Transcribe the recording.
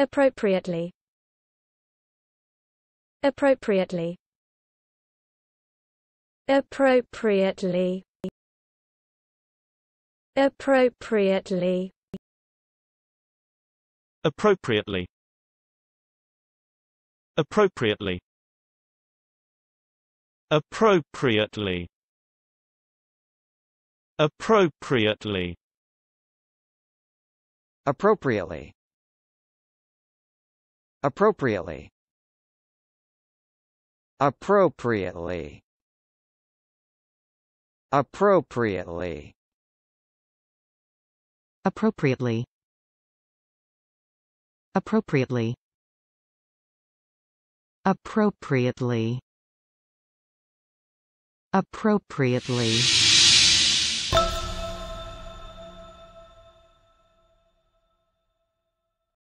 appropriately appropriately appropriately appropriately appropriately appropriately appropriately appropriately appropriately Appropriately. Appropriately. Appropriately. Appropriately. Appropriately. Appropriately. Appropriately.